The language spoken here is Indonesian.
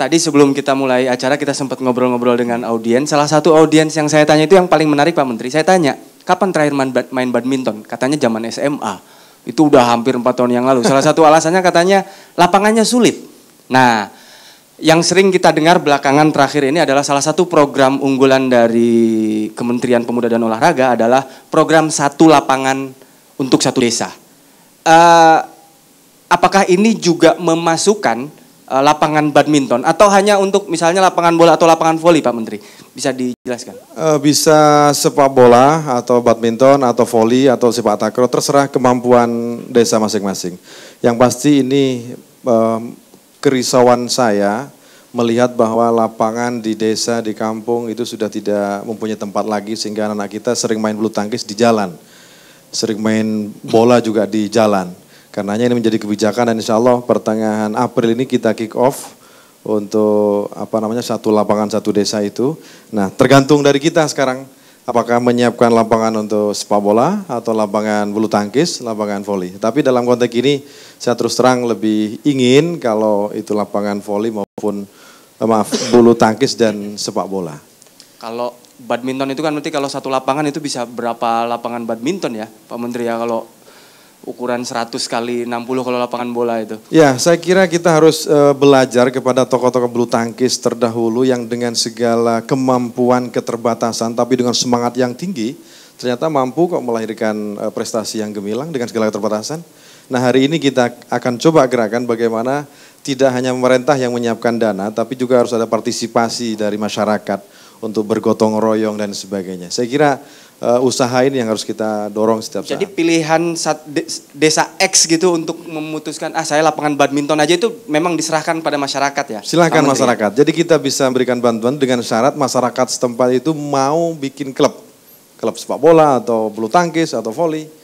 tadi sebelum kita mulai acara kita sempat ngobrol-ngobrol dengan audiens. Salah satu audiens yang saya tanya itu yang paling menarik Pak Menteri. Saya tanya, kapan terakhir main badminton? Katanya zaman SMA. Itu udah hampir 4 tahun yang lalu. Salah satu alasannya katanya lapangannya sulit. Nah, yang sering kita dengar belakangan terakhir ini adalah salah satu program unggulan dari Kementerian Pemuda dan Olahraga adalah program satu lapangan untuk satu desa. Uh, apakah ini juga memasukkan Eh, lapangan badminton atau hanya untuk misalnya lapangan bola atau lapangan voli Pak Menteri? Bisa dijelaskan? Eh, bisa sepak bola atau badminton atau voli atau sepak takraw terserah kemampuan desa masing-masing. Yang pasti ini eh, kerisauan saya melihat bahwa lapangan di desa di kampung itu sudah tidak mempunyai tempat lagi sehingga anak-anak kita sering main bulu tangkis di jalan. Sering main bola juga di jalan Karenanya ini menjadi kebijakan dan insya Allah pertengahan April ini kita kick off untuk apa namanya satu lapangan satu desa itu. Nah tergantung dari kita sekarang apakah menyiapkan lapangan untuk sepak bola atau lapangan bulu tangkis, lapangan voli. Tapi dalam konteks ini saya terus terang lebih ingin kalau itu lapangan voli maupun eh, maaf bulu tangkis dan sepak bola. Kalau badminton itu kan nanti kalau satu lapangan itu bisa berapa lapangan badminton ya Pak Menteri ya kalau ukuran 100 kali 60 kalau lapangan bola itu. Ya, saya kira kita harus uh, belajar kepada tokoh-tokoh bulu tangkis terdahulu yang dengan segala kemampuan keterbatasan tapi dengan semangat yang tinggi ternyata mampu kok melahirkan uh, prestasi yang gemilang dengan segala keterbatasan. Nah, hari ini kita akan coba gerakan bagaimana tidak hanya pemerintah yang menyiapkan dana tapi juga harus ada partisipasi dari masyarakat untuk bergotong royong dan sebagainya. Saya kira uh, eh, usaha ini yang harus kita dorong setiap Jadi saat. Jadi pilihan desa X gitu untuk memutuskan ah saya lapangan badminton aja itu memang diserahkan pada masyarakat ya. Silahkan masyarakat. Jadi kita bisa memberikan bantuan dengan syarat masyarakat setempat itu mau bikin klub, klub sepak bola atau bulu tangkis atau voli